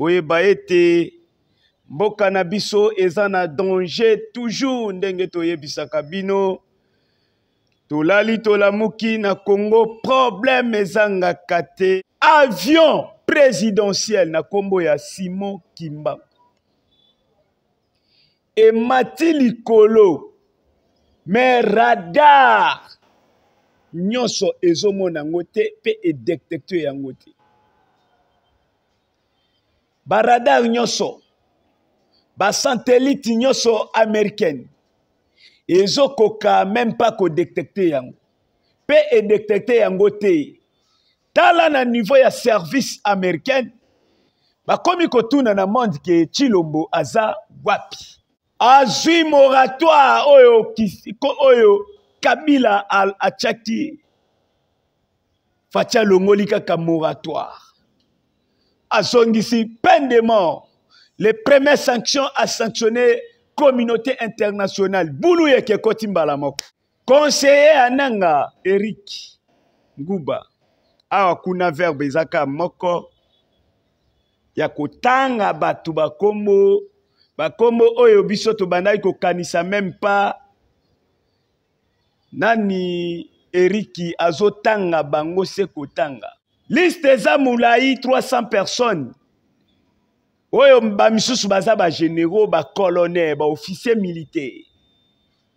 boyeba ete mboka na biso eza na danger toujours ndenge toyebisaka bino tolali tolamuki na congo probleme ezangaka te avion présidentiel na nkombo ya simon kimbangu emati likolo me radar nyonso ezomona yango te mpe edetecte yango te baradar nyonso basatelite nyonso américaine ezokoka meme mpa kodetecte yango mpe edetecte yango te tala na niveau ya service américaine bakomi kotuna na monde ke chilombo aza wapi azwi moratoire oyo, oyo kabila atiaki fatia alongoli kaka moratoire azongisi peine de mort les premières sanctions à sanctionner communauté internationale bulu yeke ekoti mbala moko conseiller ya nanga erik nguba awa kuna verbe eza kaka moko ya kotanga bato bakombo bakombo oyo biso tobandaki kokanisa meme pa nani eriki azotanga bango se kotanga liste eza molai 300 personnes oyo bamisusu baza bagénéraux bacolonel baofficier militaire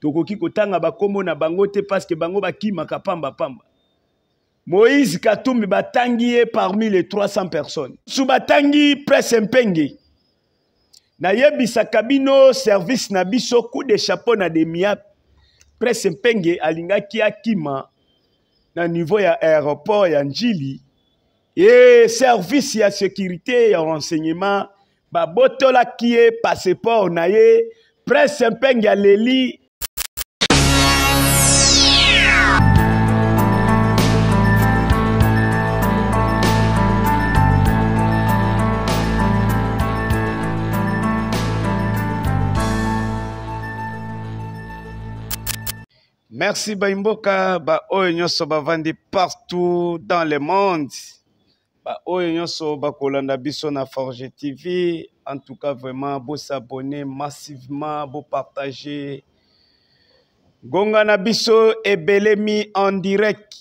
tokoki kotanga bakombo na bango te parceke bango bakimaka pambapamba moïse katumbi batangi ye parmi les 300 personnes su batangi presse mpenge nayebisaka bino service na biso coup de chapeau na demia presse mpenge alingaki akima na niveau ya aéroport ya njili ye servisi ya sécurité ya renseignement babotolaki ye passeport na ye presse mpenge aleli merci baimboka baoyo nyonso bavandi partout dans le monde baoyo nyonso bakolanda biso na forge tv en tout cas vraiment bosabone massivement bopartage ngonga na biso ebelemi en direct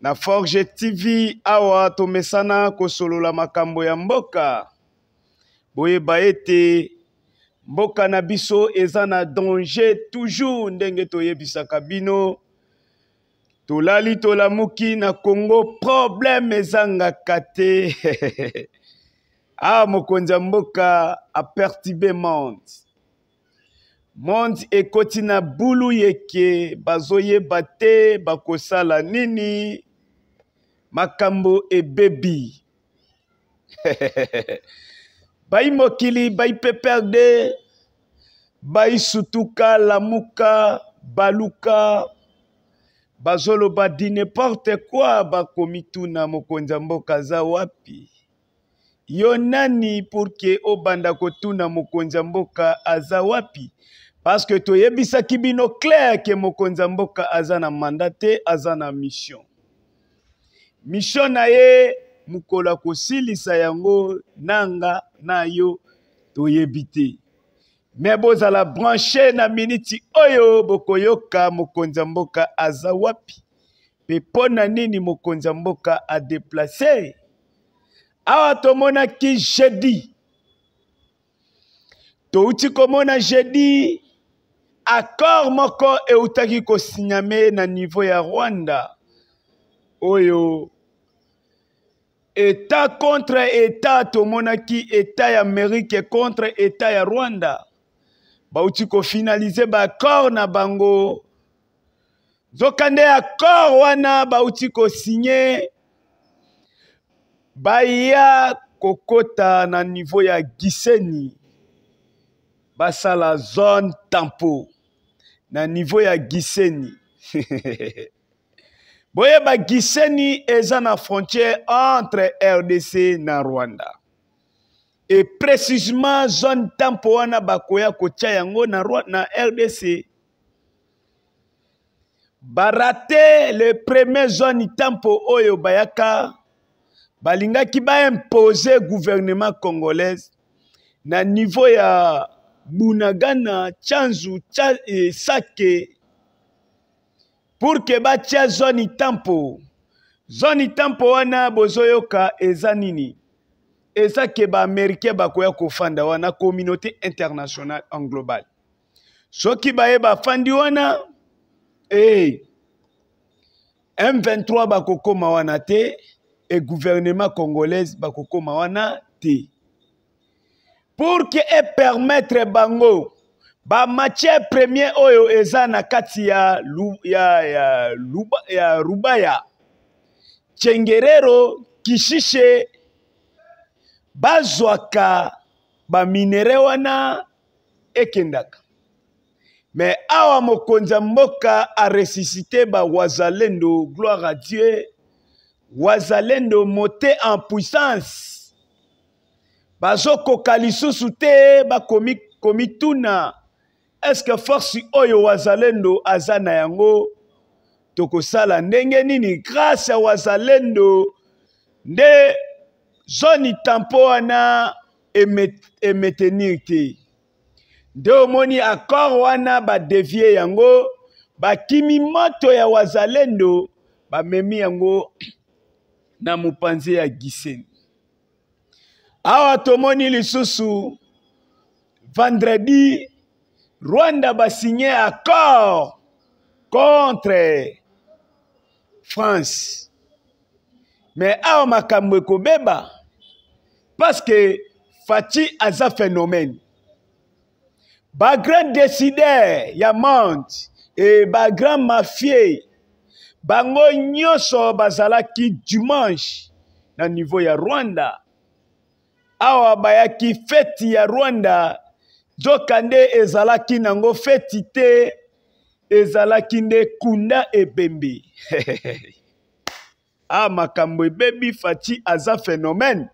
na forge tv awa tomesana kosolola makambo ya mboka boyeba ete mboka na biso eza na danger toujours ndenge toyebisaka bino tolali tolamuki na kongo probleme ezangaka te a ah, mokonzi ya mboka apertibe monde monde ekoti na bulu yeke bazoyeba te bakosala nini makambo ebebi bai mokili bai peperde bai sutuka lamuka baluka bazoloba di neporte kwa bakomi tuna mokonzi ya mboka aza wapi yo nani purke obanda kotuna mokonzi ya mboka aza wapi parceke toyebisaki bino claire ke mokonzi ya mboka aza na manda te aza na mission mission na ye mokolo akosilisa yango nanga na yo toyebi te me bozala branche na miniti oyo bokoyoka mokonzi ya mboka aza wapi mpe mpo na nini mokonzi ya mboka adeplase awa tomonaki jeudi touti komona jeudi akord moko eutaki kosinyame na niveau ya rwanda oyo état contre état tomonaki état ya amérike contre état ya rwanda bauti kofinalize baaccord na bango nzokande accord wana bauti kosinye baya kokota na niveau ya giseni basala zone tempo na niveau ya giseni boyeba giseni eza na frontière entre rdc na rwanda e précisement zone tempo wana bakoya kotia yango na, na rdc barate le premier zone tempo oyo bayaka balingaki baimpose gouvernement congolaise na niveau ya bunagana chanzu cha, e, eh, sake pour ke batia zone tempo zone tempo wana bozoyoka eza nini eza ke baamerikain bakoya kofanda wana communauté internationale en global soki baye bafandi wana hey, m23 bakokoma wana te e gouvernement congolaise bakokoma wana te pour ke epermettre bango bamatière premier oyo eza na kati ya, ya, ya, ya rubaya tchengerero kishishe bazwaka baminere wana ekendaka me awa mokonzi ya mboka aresusite bawazalendo gloire a dieu wazalendo mote en puissance bazokoka lisusu te bakomi komituna eske force oyo wazalendo aza na yango tokosala ndenge nini grâce ya wazalendo nde zoni tempo wana emetenir te nde omoni akor wana badevie yango bakimi moto ya wazalendo bamemi yango na mopanzi ya giseni awa tomoni lisusu vendredi rwanda basinye accord contre france me awa makambo ekobeba parceke fati aza phénomène bagrand décideur ya monde e bagrand mafie bango nyonso bazalaki dimanche na niveau ya rwanda awa bayaki feti ya rwanda nzoka nde ezalaki nango feti te ezalaki nde kunda ebembi a ah, makambo ebebi fati aza phénomène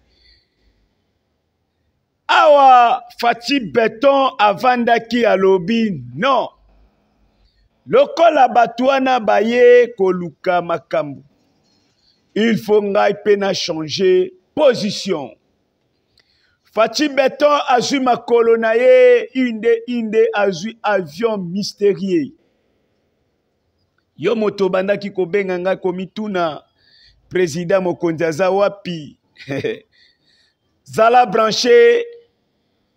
awa fati beton avandaki alobi non lokola bato wana baye koluka makambo il faut ngai mpe na change position fati beton azwi makolo na ye inde inde azwi avion mysterie yo moto obandaki kobenga ngai komituna président mokonzi aza wapi zala branche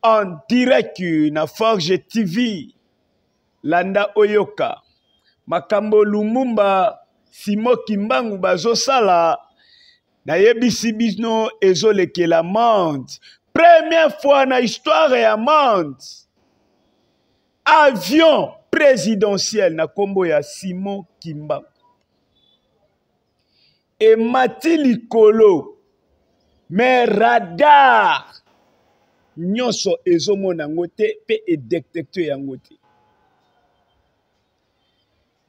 en direct na forge tv landa oyoka makambo lumumba simoki mbangu bazosala nayebisi bino ezolekela monde première fois na histoire ya monde avion présidentiel na nkombo ya simon kimbangu emati likolo me radar nyonso ezomona yango te mpe edetecte yango te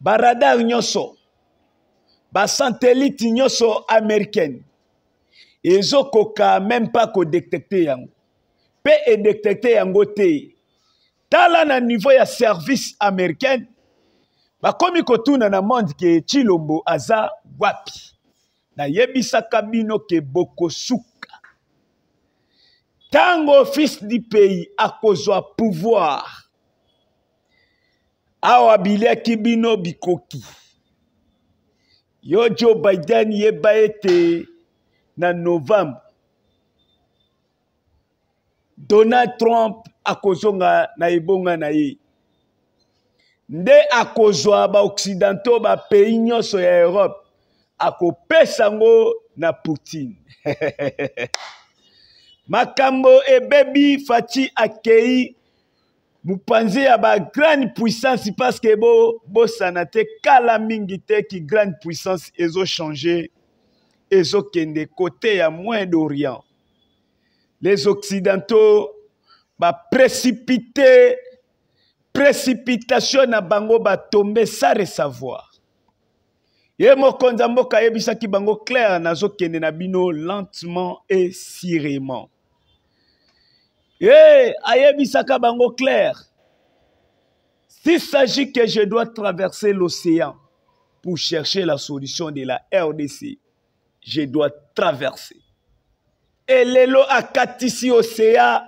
baradar nyonso basatelite nyonso américaine ezokoka meme mpa kodetecte yango mpe edetecte yango te tala na niveau ya service américaine bakomi kotuna na monde ke chilombo aza wapi nayebisaka bino ke bokosuka ntango ofisi du pays akozwa pouvoir awa biliaki bino bikoki yo joe biden yeba ete na novembre donald trump akozonga na ebonga na ye nde akozwa baoccidentaux bapeyi nyonso ya europe akopesa yango na poutine makambo ebebi faci akei mopanzi ya bagrande puissance parceke bobosana te kala mingi te ki grande puissance ezochange ezokende kote ya moins d'orient les occidentaux baprécipité précipitation na bango batombe sa resavoir ye mokonzi ya mboka ayebisaki bango claire nazokende na bino lentement e sirement ye ayebisaka bango clair s'il s'agit que je dois traverser l'océan pour chercher la solution de la rdc je dois traverser elelo akatisi océan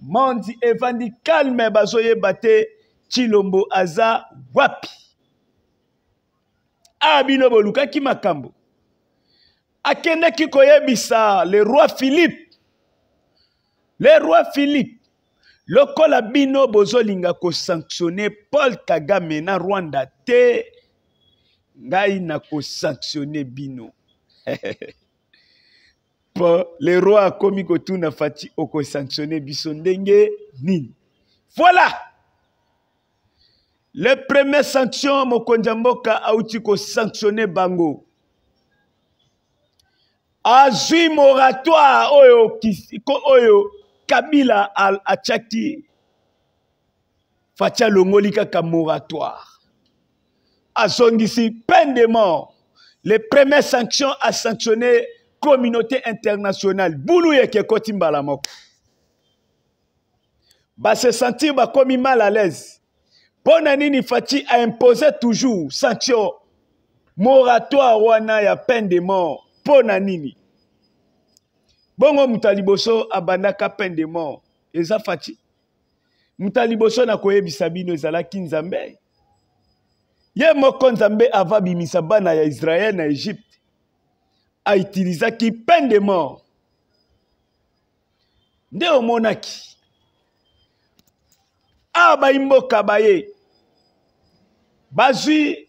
mondi evandi calme bazoyeba te chilombo aza wapi aya ah, bino bolukaki makambo akendaki koyebisa le roi philippe le roi philippe lokola bino bozolinga kosanctionne paul kagame na rwanda te ngai nakosanctionne bino po le roi akomi kotuna fati okosanctionne biso ndenge nini voilà le premier sanction mokonzi ya mboka auti kosanctionne bango azwi moratoire oyo oyo kabila atiaki fati alongoli kaka moratoire azongisi peine de mort les premières sanctions a sanctionné communauté internationale bulu yeke ekoti mbala moko base sentir bakomi mal à l'aise mpo na nini fati aimpose toujours sanction moratoire wana ya peine de mort mpo na nini bongo moto ya liboso abandaka peine de mort eza faci moto ya liboso na koyebisa bino ezalaki nzambe ye moko nzambe ava abimisa bana ya israele na egypte aitilizaki peine de mort nde omonaki awa bayimboka baye bazwi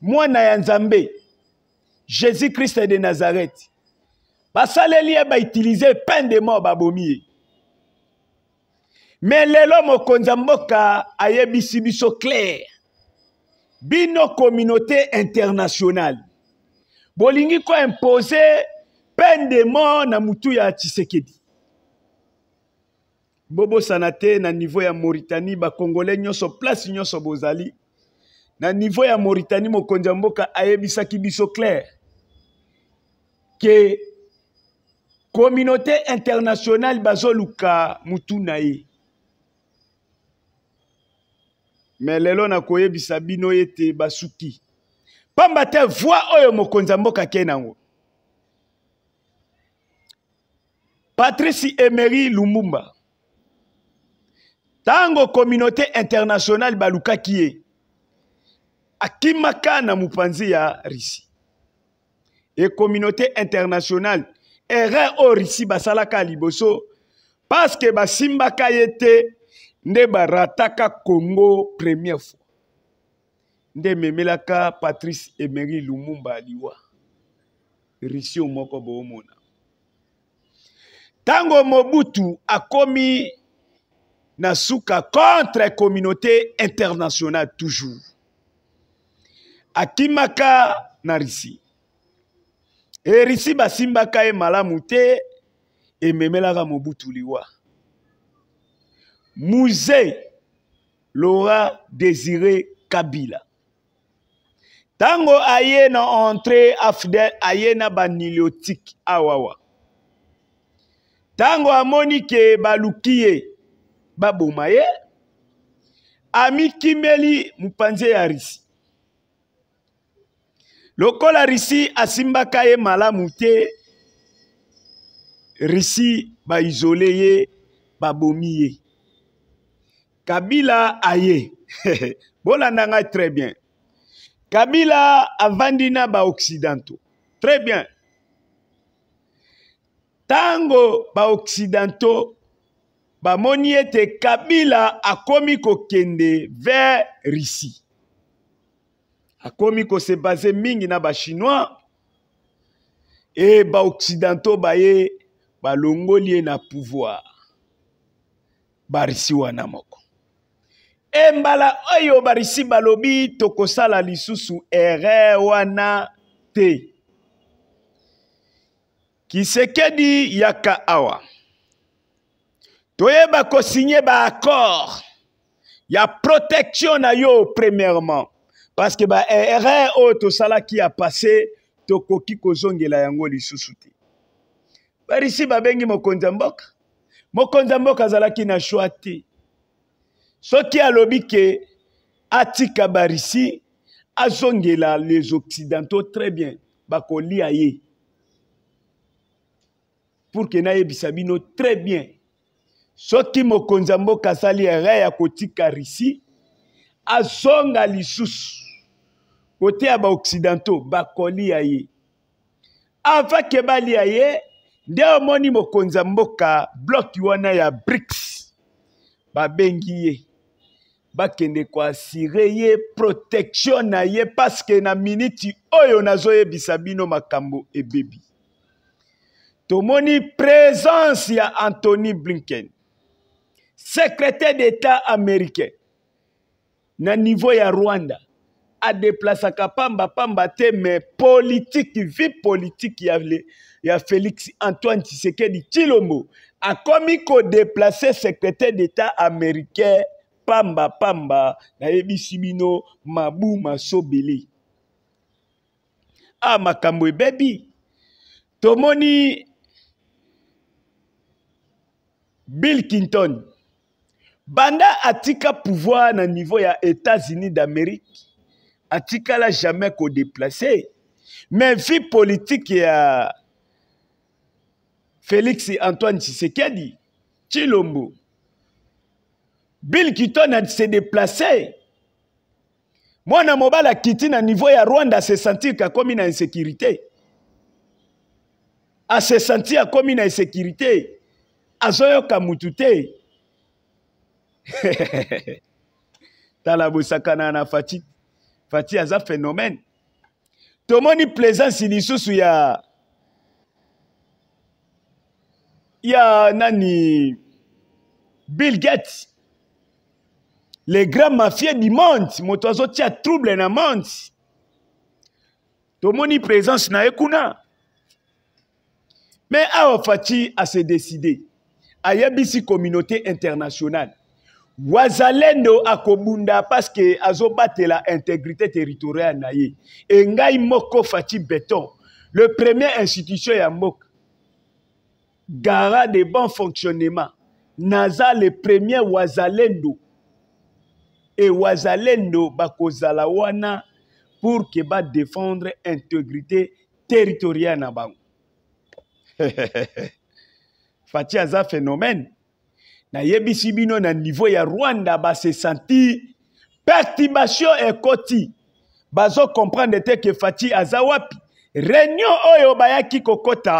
mwana ya nzambe jésus-christ de nazareth basaleli ye bautilize peine de mort babomi ye me lelo mokonzi ya mboka ayebisi biso clair bino communauté internationale bolingi koimpose peine de mort na mutu ya tshisekedi bobosana te na niveau ya mauritanie bakongole nyonso place nyonso bozali na niveau ya mauritanie mokonzi ya mboka ayebisaki biso clair ke communauté internationale bazoluka mutu na ye me lelo nakoyebisa bino ete basuki pamba te voi oyo mokonzi ya mboka akei nango patrice emery lumbumba ntango communauté internationale balukaki ye akimaka na mopanzi ya risi e communauté internationale erreur oyo risi basalaka liboso paske basimbaka ye te nde barataka congo première fois nde ememelaka patrice emery lumumba aliwa risio moko boomona ntango mobutu akomi na suka contre communauté internationale toujours akimaka na risi erisi basimbaka ye malamu te ememelaka mobutu liwa musée laura désiré kabila ntango aye na entré afdel aye na baniliotique awawa ntango amoni ke baluki ye baboma ye amikimeli mopanzi ya risi lokola risi asimbaka ye malamu te risi baizole ye babomi ye kabila aye bolanda ngai très bien kabila avandi na baoccidentaux très bien ntango baoccidentaux bamoni ete kabila akomi kokende vers risi akomi kosebase mingi na bachinois e baoccidentaux baye balongoli ye na pouvoir barisi wana moko e mbala oyo barisi balobi tokosala lisusu erreur wana te kisekedi yaka awa toyeba kosinye baaccord ya protection na yo premièrement parceke baerreur eh, oyo tosalaki ya pase tokoki kozongela yango lisusu te barisi babengi mokonzi ya mboka mokonzi ya mboka azalaki na shwa te soki alobi ke atika barisi azongela les occidentaux très bien bakolia ye pour ke nayebisa bino très bien soki mokonzi ya mboka asali erreur ya kotika risi azonga lisusu koteya baoccidentaux bakolia ye avant balia ye nde omoni mokonzi ya mboka bloki wana ya brics babengi ye bakende koasire ye protection na ye paske na miniti oyo nazoyebisa bino makambo ebebi tomoni présence ya anthony blinken secrétaire d'état américain na niveau ya rwanda adeplasaka pambapamba te me politiki vi politiki ya, le, ya félix antoine tshisekedi tshilombo akomi kodeplace secrétaire d'état américain pambapamba nayebisi bino mabu masobele a ah, makambo ebebi tomoni bill clinton banda atika pouvoir na niveau ya états-unis d'amérique atikala jamais kodeplace me vi politike ya félix antoine tshisekedi tshilombo bill kiton ase déplace mwana mobali akiti na niveau ya rwanda asesentir kakomi na insécurité asesentir akomi na insécurité azoyoka mutu te tala bosakana na fatite fati aza phénomène tomoni plaisance lisusu ya ya nani bill gates le grand mafieux du monde moto azotia trouble na monde tomoni présence na ye kuna me awa fati asedeside ayebisi communauté internationale wazalendo akobunda parceke azobatela intégrité territoriale na ye engai moko fati beton le premier institution ya mboka garant de bon fonctionnement naza le premier wazalendo e wazalendo bakozala wana pour ke badefendre intégrité territoriale na bango fati aza phénomène nayebisi bino na niveau ya rwanda basesanti perturbation ekoti bazokomprendre te ke fati aza wapi réunion oyo bayaki kokɔta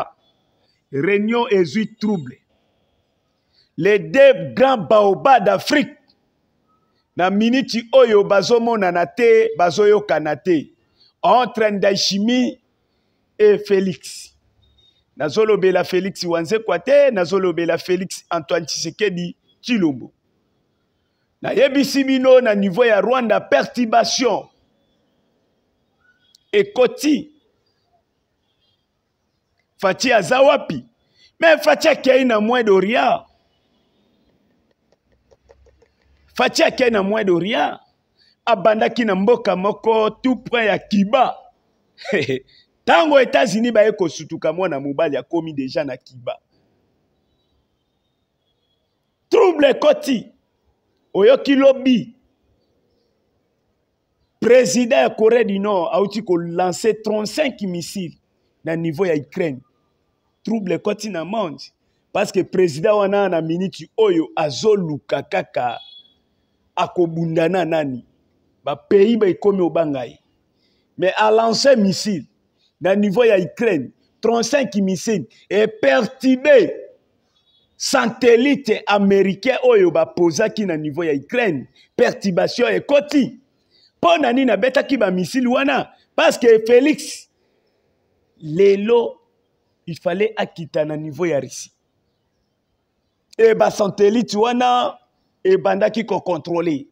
réunion ezwi trouble les deux grands baoba d'afrique na miniti oyo bazomonana te bazoyokana te entre ndaichimi et félix nazolobela félix wanzekwa te nazolobela félix antoine tshisekedi chilombo nayebisi bino na niveau ya rwanda perturbation ekoti fati aza wapi me fati akei na moin de rien fati akei na moin de rien abandaki na mboka moko tout point ya kiba ntango états-unis baye kosutuka mwana mobali akómi deja na kiba trouble ekoti oyoki lobi président ya corée du nord auti kolanse 35 missile na niveau ya ukraine trouble ekoti na monde parceke président wana na miniti oyo azoluka kaka akobunda na nani bapays baekomi obanga ye mais alanse missile na niveau ya ukraine 35 misile epertibe satelite américain oyo bapozaki na niveau ya ukraine perturbation ekoti mpo na nini abetaki bamisili wana parce que félix lelo il fallait akita na niveau ya russie e basatelite wana ebandaki kokontrole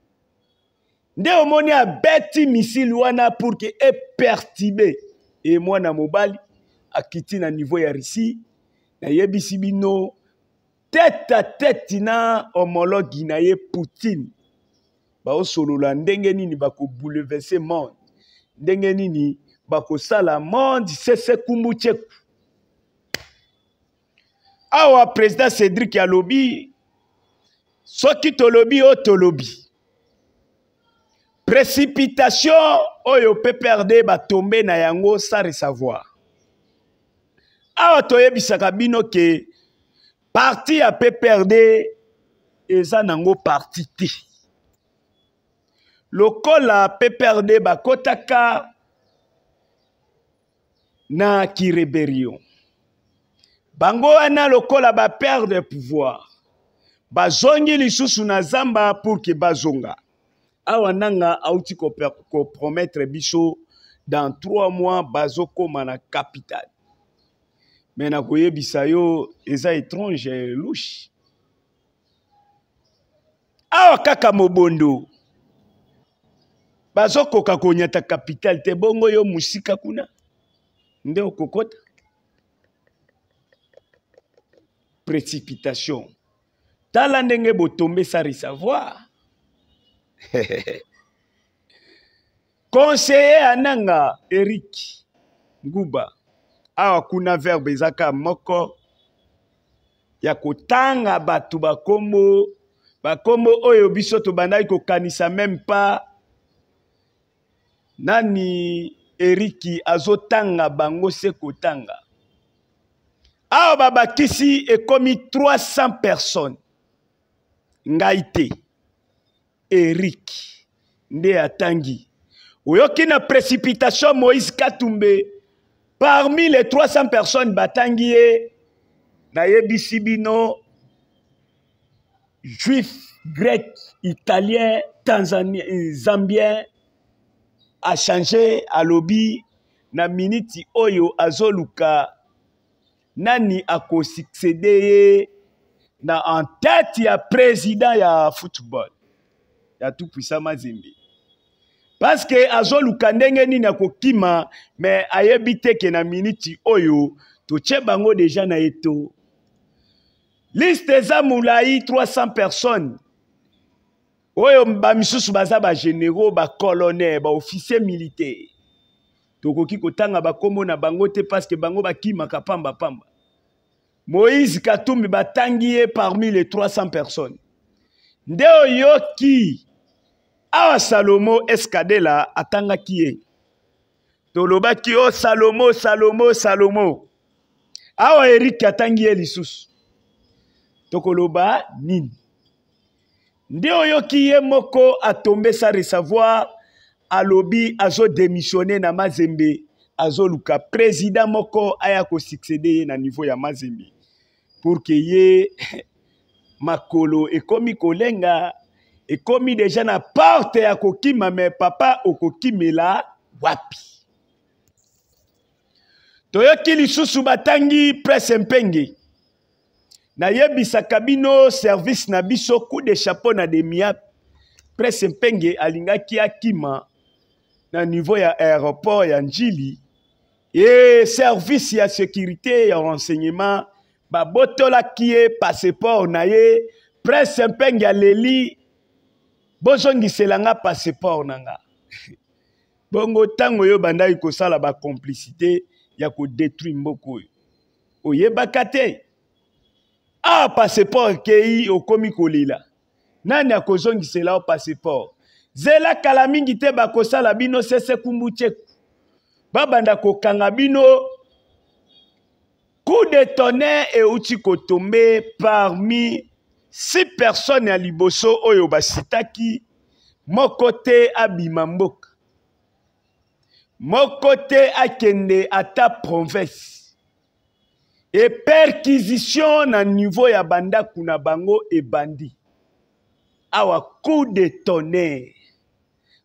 nde omoni abeti misili wana pour ke epertibe e mwana mobali akiti na niveau ya russie nayebisi bino tete a tete na homologi na ye poutine baosolola ndenge nini bakobouleverse monde ndenge nini bakosala monde sese kumbu tyeku awa président cédrik alobi soki tolobi o tolobi précipitation oyo pprd batombe na yango sans recevoir awa toyebisaka bino ke parti ya pprd eza nango parti te lokola pprd bakotaka na kireberion bango wana lokola baperdre pouvoir bazongi lisusu na zamba pour ke bazonga awa nanga auti kopromettre biso dans trois mois bazokóma na capital me nakoyebisa yo eza étrange louche awa kaka mobondo bazokoka konyata kapitale te bongo yo mosika kuna nde okokota précipitation tala ndenge botombesa reservoir konseye ya nanga erik nguba awa kuna verbe ezaka moko ya kotanga bato bakombo bakombo oyo biso tobandaki kokanisa meme pa nani eriki azotanga bango se kotanga awa babakisi ekomi 300 personnes ngai te erik nde atangi oyoki na précipitation moïse katumbe parmi les 300 personnes batangi ye nayebisi bino juif grec italien tanzanien zambien achange alobi na miniti oyo azoluka nani akosuksede ye na en tête ya président ya football ya tout-puissant mazembe paske azoluka ndenge nini akokima me ayebi teke na miniti oyo totie bango deja na ye to liste eza molai 300 personnes oyo bamisusu baza bagénéraux bacolonel baofficier militaire tokoki kotanga bakombo na bango te paske bango bakimaka pambapamba moïse katumbi batangi ye parmi les 300 personnes nde oyoki awa salomo eskadela atangaki ye tolobaki o oh salomo salomo salomo awa eriki atangi ye lisusu tokoloba nini nde oyoki ye moko atombesa recevoir alobi azodemissione na mazembe azoluka président moko aya kosuccede ye na niveau ya mazembe pour ke ye makolo ekomi kolenga ekomi deja na parte ya kokima me papa okokimela wapi toyoki lisusu batangi prese mpenge nayebisaka bino service na biso coup de chapeau na demia prese mpenge alingaki akima na niveau ya aéroport ya njili ye service ya sécurité ya renseignement babotolaki ye passeport na ye prese mpenge aleli bozongiselanga passeport na nga bongo ntango oyo bandaki kosala bacomplicité ya kodetruire mboka oyo oyebaka te awa ah, passeport ekei okomi kolela nani akozongisela o passeport zela kala mingi te bakosala bino sese kumbu tyeku babanda kokanga bino coup de tonnerre euti kotombe parmi si personne ya liboso oyo basitaki moko te abima mboka moko te akende ata province eperquisition na niveau ya bandako na bango ebandi awa coup de tonnerre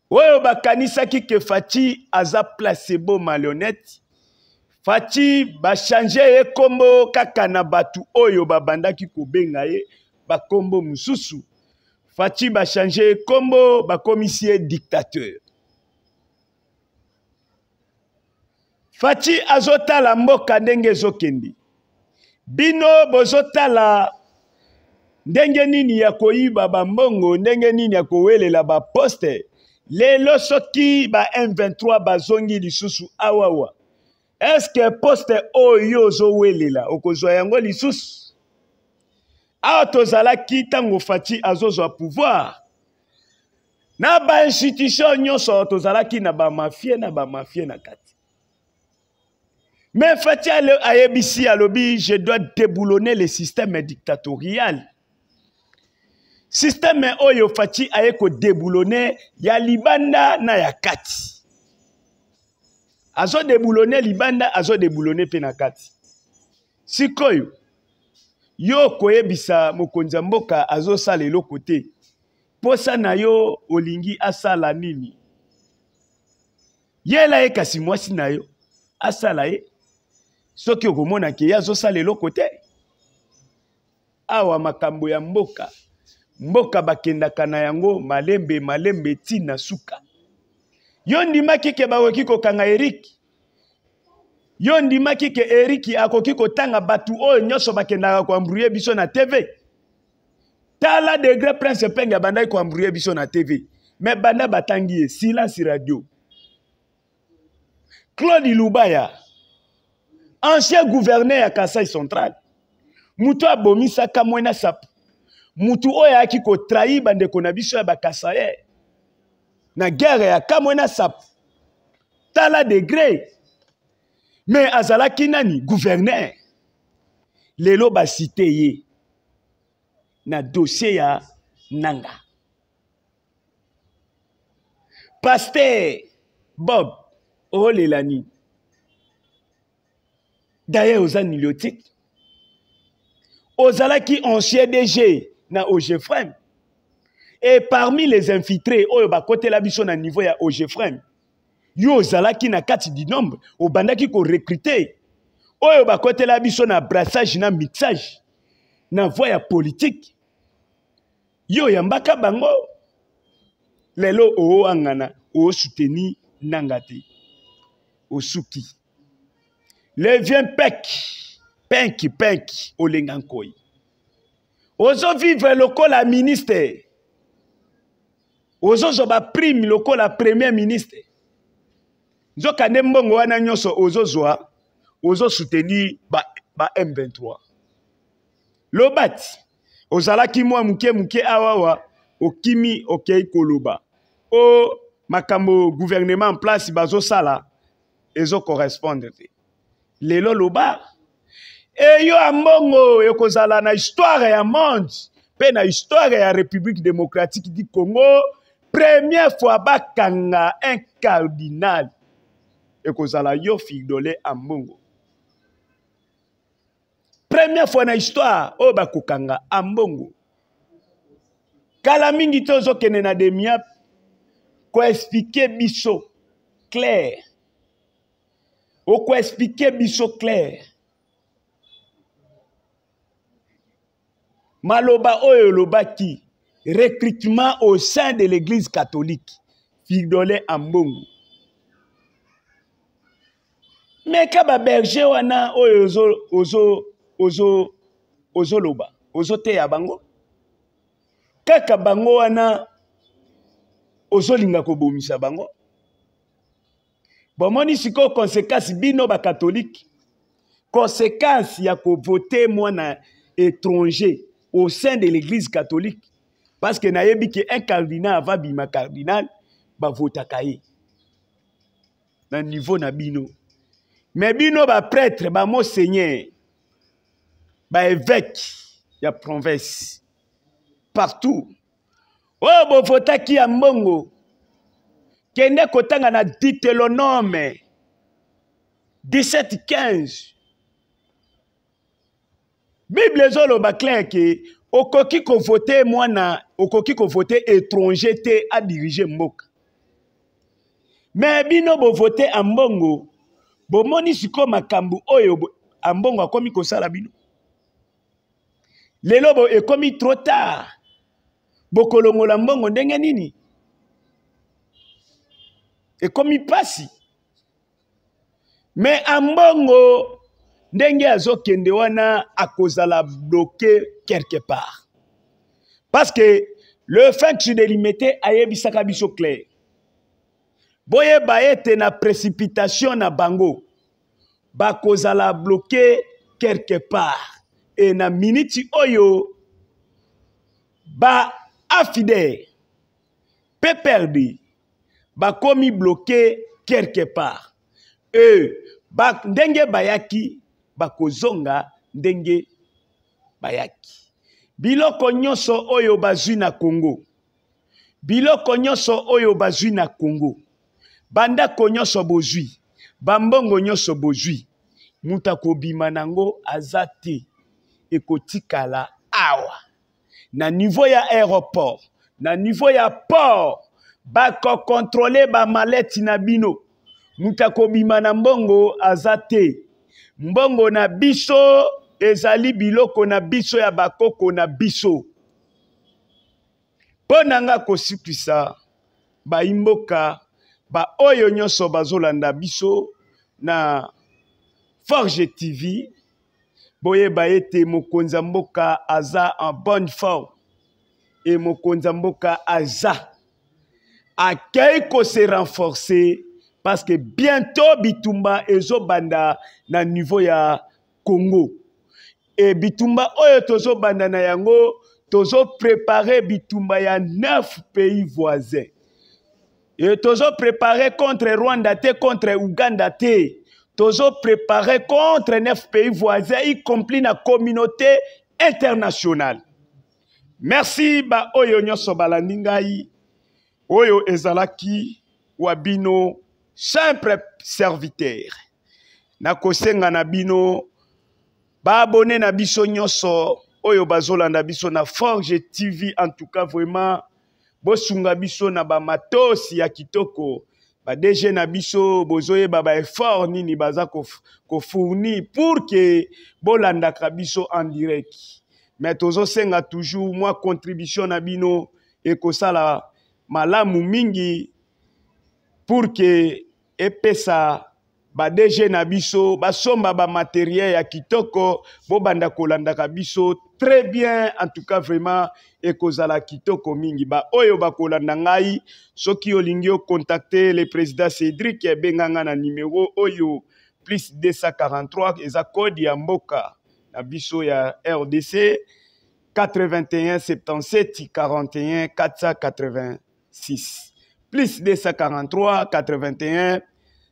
oyo bakanisaki ke faci aza placebo malhonnête faci bachange ye nkombo kaka na bato oyo babandaki kobenga ye bakombo mosusu faci bachange ye kombo bakomisi ye dictateur faci azotala mboka ndenge ezokende bino bozotala ndenge nini ya koyiba bambongo ndenge nini ya kowelela baposte lelo soki ba m23 bazongi lisusu awawa eske poste oyo ozowelela okozwa yango lisusu awa tozalaki ntango fati azozwa pouvoir na bainstitution nyonso tozalaki na bamafie na bamafie na kati me fati ayebisi alobi je dois déboulonner le système dictatorial systeme oyo fati aye kodeboulone ya libanda na ya kati azodeboulone libanda azodeboulone mpe na kati sikoyo yo koyebisa mokonzi ya mboka azosala eloko te mposa na yo olingi asala nini yela ye kasi mwasi na yo asala ye soki okomonaki ye azosala eloko te awa makambo ya mboka mboka bakendaka na yango malembe malembe ntina suka yo ndimaki ke bakoki kokanga eriki yo ndimaki ke eriki akoki kotanga bato oyo nyonso bakendaka koambrouye biso na tv tala degre prince penge abandaki koambrouye biso na tv me banda batangi ye silence radio claude lubaya ancien gouverneur ya kasai central moto abomisaka mwena sapo motu oyo ayaki kotrahi bandeko na biso ya bakasaye na guerre ya kamwena sapo tala degre me azalaki nani guverner lelo basite ye na dossier ya nanga paster bob okolela nini dayer oza niliotique ozalaki ancien dg na ogefrem et parmi les infiltrés oyo bakotela biso na niveau ya ogefrem yo ozalaki na kati du nombre obandaki korekrite oyo bakotela biso na brassage na mixage na voi ya politike yo oyambaka bango lelo oowangana oosoutenir nanga te osuki levien peki penki penki olenga nkoi ozovivre lokola ministre ozozwa baprime lokola premier ministre nzokande mbongo wana nyonso ozozwa ozosutenir ba, ba m23 loba ti ozalaki mwa moke moke awawa okimi okei koloba o makambo gouvernement en place bazosala ezokorespondre te lelo loba eyo ya mbongo ekozala na histoire ya monde mpe na histoire ya république démocratique du congo première fois bakanga un cardinal ekozala yo figdole ambongo première fois na histoire oyo bakokanga ambongo kala mingi te ozokende na demiap koexplike biso claire okoexplike biso claire maloba oyo elobaki recrutement au sein de l'église catholique figdole ambongo me ka baberger wana oyo ozoloba ozoteya bango kaka bango wana ozolinga kobomisa bango bomoni sikoyo konsekansi bino bakatolike konsekansi ya kovote mwana étranger au sein de l'église catholique parce que nayebi ke un cardinal ava bima cardinal bavotaka ye na niveau na bino me bino baprêtre bamonseigneur baevêke ya province partout oyo oh, bovotaki ya mbongo kende kotanga na ditelonome 1715 bible ezoloba clair ke okoki kovote mwana okoki kovote étranger te adirige mboka me bino bovote ambongo bomoni sikoyo makambo oyo ambongo akomi kosala bino lelo ekomi tro tard bokolongola mbongo ndenge nini ekomi pasi me ambongo ndenge azokende wana akozala bloke quelque part parce que le fin tridélimité ayebisaka biso clair boyeba ete na précipitation na bango bakozala bloke quelque part e na miniti oyo bainfidèle mpe perdi bakomi bloke quelque part e ba, ndenge bayaki bakozonga ndenge bayaki biloko nyonso oyo bazwi na kongo biloko nyonso oyo bazwi na kongo bandako nyonso bozwi bambongo nyonso bozwi moto akobima nango aza te ekotikala awa na niveau ya aéroport na niveau ya port bakokontrole bamaleti na bino moto akobima na mbongo aza te mbongo na biso ezali biloko na biso ya bakoko na biso mpo na nga kosikisa bayimboka baoyo nyonso bazolanda biso na forge tv boyeba ete mokonzi ya mboka aza en bonne forme e mokonzi ya mboka aza akei kose renforce parce que bientôt bitumba ezobanda na niveau ya congo e bitumba oyo tozobanda na yango tozoprepare bitumba ya 9 pays voisins tozopréparer contre rwanda te contre uganda te tozopréparer contre neuf pays voisins y compris na communauté internationale merci baoyo nyonso balandi ngai oyo ezalaki wa bino simple serviteur nakosenga na bino baabone na biso nyonso oyo bazolanda biso na forge tv en tout cas vraiment bosunga biso na bamatosi ya kitoko badg na biso bozoyeba baeffort nini baza kofourni pour ke bolandaka biso en direct me tozosenga toujours mwa contribution na bino ekosala malamu mingi pour ke epesa badg na biso basomba matériel ya kitoko bobanda ka biso très bien en tout cas vraiment kozala kitoko mingi ba ba kolanda ngai soki olingi contacter le président Cédric benganga na numéro oyo plus 243 eza code ya mboka ya rdc 81 77 41 486 plus 243 81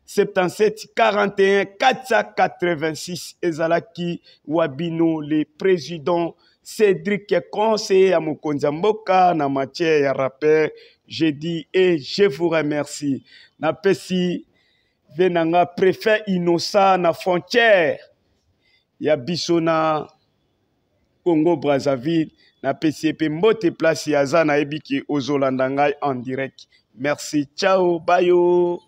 77 41 486 ezalaki wabino le président cédric conseiller ya mokonzi ya mboka na matière ya rapport je dis et je vous remercie napesi ve na nga préfet innocent na frontière ya biso na congo brazzaville napesi ye mpe mbote place aza nayebi ke ozolanda ngai en direct merci ciao bayo